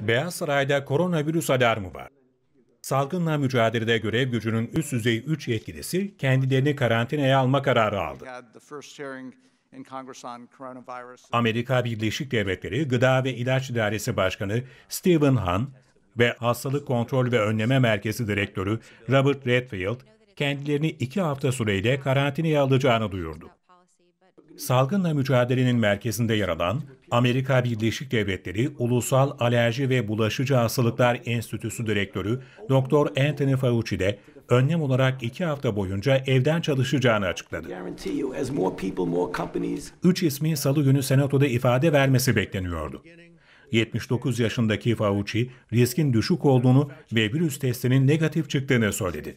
Beyaz Saray'da koronavirüs alarmı var. Salgınla mücadelede görev gücünün üst düzey 3 yetkilisi kendilerini karantinaya alma kararı aldı. Amerika Birleşik Devletleri Gıda ve İlaç İdaresi Başkanı Stephen Han ve Hastalık Kontrol ve Önleme Merkezi Direktörü Robert Redfield kendilerini iki hafta süreyle karantinaya alacağını duyurdu salgınla mücadelenin merkezinde yer alan Amerika Birleşik Devletleri Ulusal Alerji ve Bulaşıcı Hastalıklar Enstitüsü Direktörü Dr. Anthony Fauci de önlem olarak iki hafta boyunca evden çalışacağını açıkladı. Üç ismin salı günü senatoda ifade vermesi bekleniyordu. 79 yaşındaki Fauci riskin düşük olduğunu ve virüs testinin negatif çıktığını söyledi.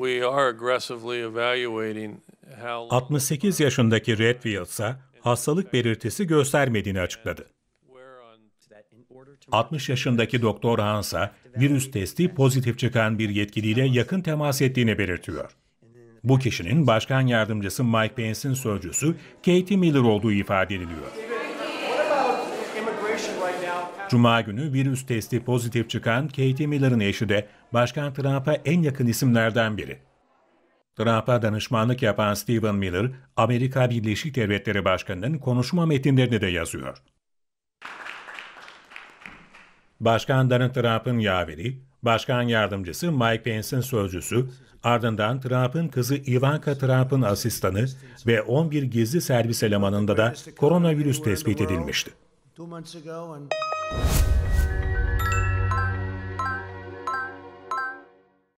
We are aggressively evaluating 68 yaşındaki Redfield ise hastalık belirtisi göstermediğini açıkladı. 60 yaşındaki Doktor Hansa virüs testi pozitif çıkan bir yetkiliyle yakın temas ettiğini belirtiyor. Bu kişinin başkan yardımcısı Mike Pence'in sözcüsü Katie Miller olduğu ifade ediliyor. Cuma günü virüs testi pozitif çıkan Katie Miller'ın eşi de Başkan Trump'a en yakın isimlerden biri. Trump'a danışmanlık yapan Stephen Miller, Amerika Birleşik Devletleri Başkanı'nın konuşma metinlerini de yazıyor. Başkan Donald Trump'ın yaveri, Başkan Yardımcısı Mike Pence'in sözcüsü, ardından Trump'ın kızı Ivanka Trump'ın asistanı ve 11 gizli servis elemanında da koronavirüs tespit edilmişti.